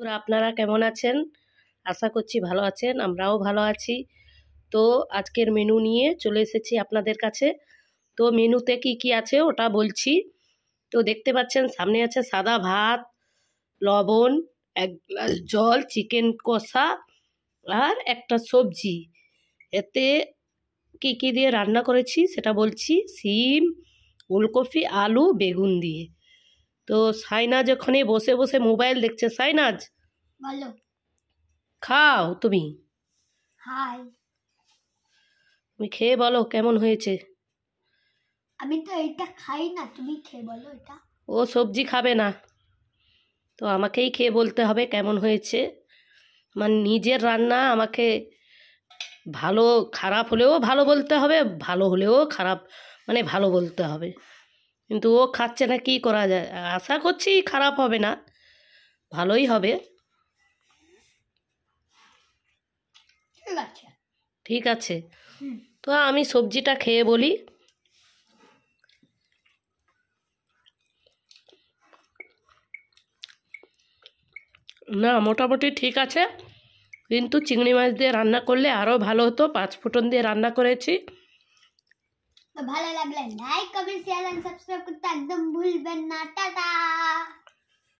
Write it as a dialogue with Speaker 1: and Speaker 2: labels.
Speaker 1: বন্ধুরা আপনারা কেমন আছেন আশা করছি ভালো আছেন আমরাও ভালো আছি তো আজকের মেনু নিয়ে চলে এসেছি আপনাদের কাছে তো মেনুতে কি কি আছে ওটা বলছি তো দেখতে পাচ্ছেন সামনে আছে সাদা ভাত লবণ এক গ্লাস জল চিকেন কষা আর একটা সবজি এতে কী কী দিয়ে রান্না করেছি সেটা বলছি সিম ফুলকপি আলু বেগুন দিয়ে তো সাইনাজ ওখানে বসে বসে মোবাইল দেখছে সাইনাজ বলো খাও তুমি তুমি খেয়ে বলো কেমন হয়েছে
Speaker 2: আমি তো এটা খাই না তুমি খেয়ে বলো এটা
Speaker 1: ও সবজি খাবে না তো আমাকেই খেয়ে বলতে হবে কেমন হয়েছে মানে নিজের রান্না আমাকে ভালো খারাপ হলেও ভালো বলতে হবে ভালো হলেও খারাপ মানে ভালো বলতে হবে কিন্তু ও খাচ্ছে না কি করা যায় আশা করছি খারাপ হবে না ভালোই হবে ঠিক আছে তো আমি সবজিটা খেয়ে বলি
Speaker 3: না মোটামুটি ঠিক আছে কিন্তু চিংড়ি মাছ দিয়ে রান্না করলে আরও ভালো হতো পাঁচ ফুটন দিয়ে রান্না করেছি
Speaker 4: तो भले लगले like comment share and subscribe करता एकदम भूल बनना टाटा